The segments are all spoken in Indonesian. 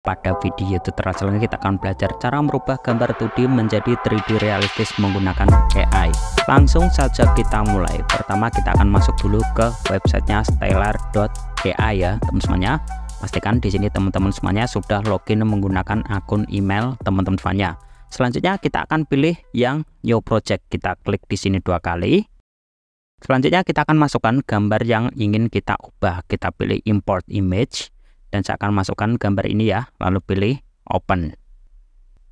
Pada video tutorial selanjutnya kita akan belajar cara merubah gambar 2D menjadi 3D realistis menggunakan AI Langsung saja kita mulai Pertama kita akan masuk dulu ke websitenya stellar.ai ya teman temannya Pastikan di sini teman-teman semuanya sudah login menggunakan akun email teman-teman semuanya Selanjutnya kita akan pilih yang new project Kita klik di sini dua kali Selanjutnya kita akan masukkan gambar yang ingin kita ubah Kita pilih import image dan saya akan masukkan gambar ini ya lalu pilih open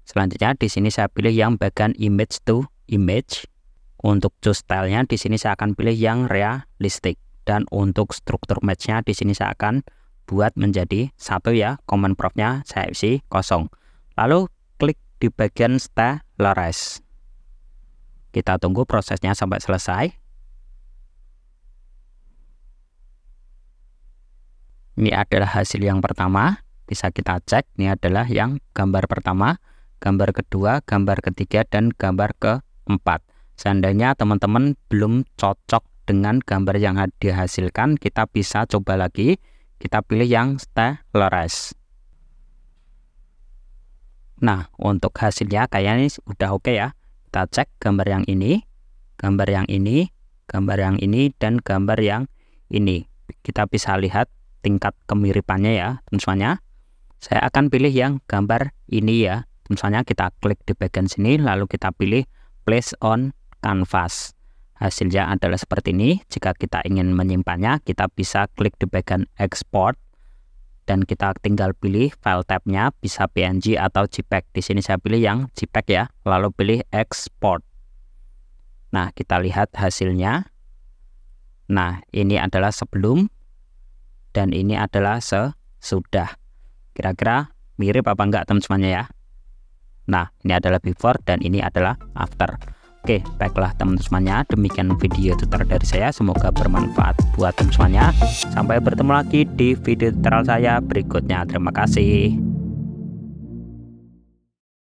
selanjutnya di sini saya pilih yang bagian image to image untuk choose stylenya di sini saya akan pilih yang realistic dan untuk struktur matchnya di sini saya akan buat menjadi satu ya command propnya saya isi kosong lalu klik di bagian stylize kita tunggu prosesnya sampai selesai Ini adalah hasil yang pertama, bisa kita cek. Ini adalah yang gambar pertama, gambar kedua, gambar ketiga, dan gambar keempat. Seandainya teman-teman belum cocok dengan gambar yang dihasilkan, kita bisa coba lagi. Kita pilih yang stylerize Nah, untuk hasilnya kayaknya ini udah oke ya. Kita cek gambar yang ini, gambar yang ini, gambar yang ini, dan gambar yang ini. Kita bisa lihat tingkat kemiripannya ya teman teman saya akan pilih yang gambar ini ya misalnya kita klik di bagian sini lalu kita pilih place on canvas hasilnya adalah seperti ini jika kita ingin menyimpannya kita bisa klik di bagian export dan kita tinggal pilih file tabnya bisa PNG atau JPEG di sini saya pilih yang JPEG ya lalu pilih export nah kita lihat hasilnya nah ini adalah sebelum dan ini adalah sesudah. Kira-kira mirip apa enggak teman-temannya ya? Nah, ini adalah before dan ini adalah after. Oke, baiklah teman-temannya, demikian video tutorial dari saya. Semoga bermanfaat buat teman-temannya. Sampai bertemu lagi di video tutorial saya berikutnya. Terima kasih.